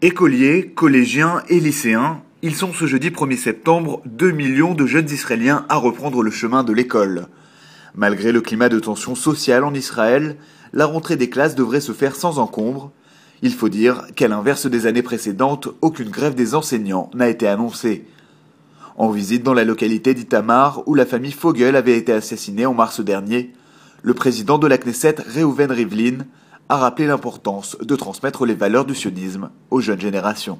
Écoliers, collégiens et lycéens, ils sont ce jeudi 1er septembre 2 millions de jeunes Israéliens à reprendre le chemin de l'école. Malgré le climat de tension sociale en Israël, la rentrée des classes devrait se faire sans encombre. Il faut dire qu'à l'inverse des années précédentes, aucune grève des enseignants n'a été annoncée. En visite dans la localité d'Itamar, où la famille Fogel avait été assassinée en mars dernier, le président de la Knesset, Reuven Rivlin, a rappelé l'importance de transmettre les valeurs du sionisme aux jeunes générations.